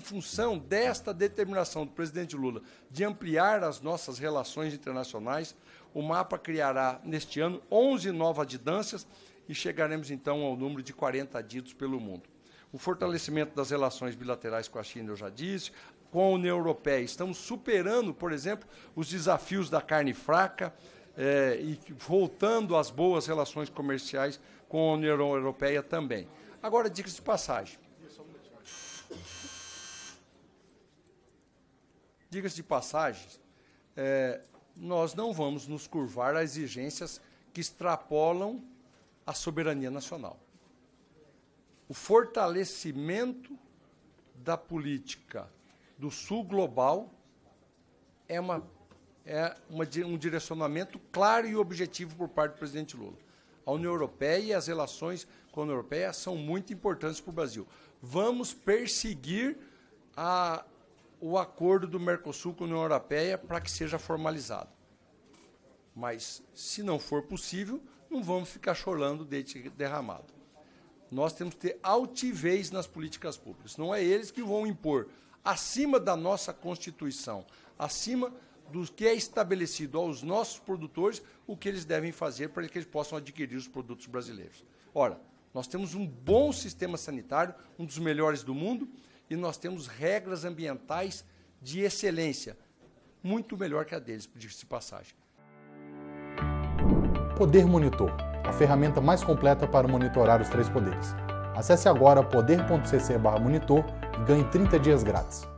em função desta determinação do presidente Lula de ampliar as nossas relações internacionais, o mapa criará neste ano 11 novas adidâncias e chegaremos então ao número de 40 adidos pelo mundo. O fortalecimento das relações bilaterais com a China, eu já disse, com a União Europeia. Estamos superando, por exemplo, os desafios da carne fraca eh, e voltando às boas relações comerciais com a União Europeia também. Agora, dicas de passagem. Diga-se de passagem, é, nós não vamos nos curvar a exigências que extrapolam a soberania nacional. O fortalecimento da política do sul global é, uma, é uma, um direcionamento claro e objetivo por parte do presidente Lula. A União Europeia e as relações com a União Europeia são muito importantes para o Brasil. Vamos perseguir a o acordo do Mercosul com a União Europeia para que seja formalizado. Mas, se não for possível, não vamos ficar chorando desde derramado. Nós temos que ter altivez nas políticas públicas. Não é eles que vão impor, acima da nossa Constituição, acima do que é estabelecido aos nossos produtores, o que eles devem fazer para que eles possam adquirir os produtos brasileiros. Ora, nós temos um bom sistema sanitário, um dos melhores do mundo e nós temos regras ambientais de excelência, muito melhor que a deles, por de passagem. Poder Monitor, a ferramenta mais completa para monitorar os três poderes. Acesse agora poder.cc/monitor e ganhe 30 dias grátis.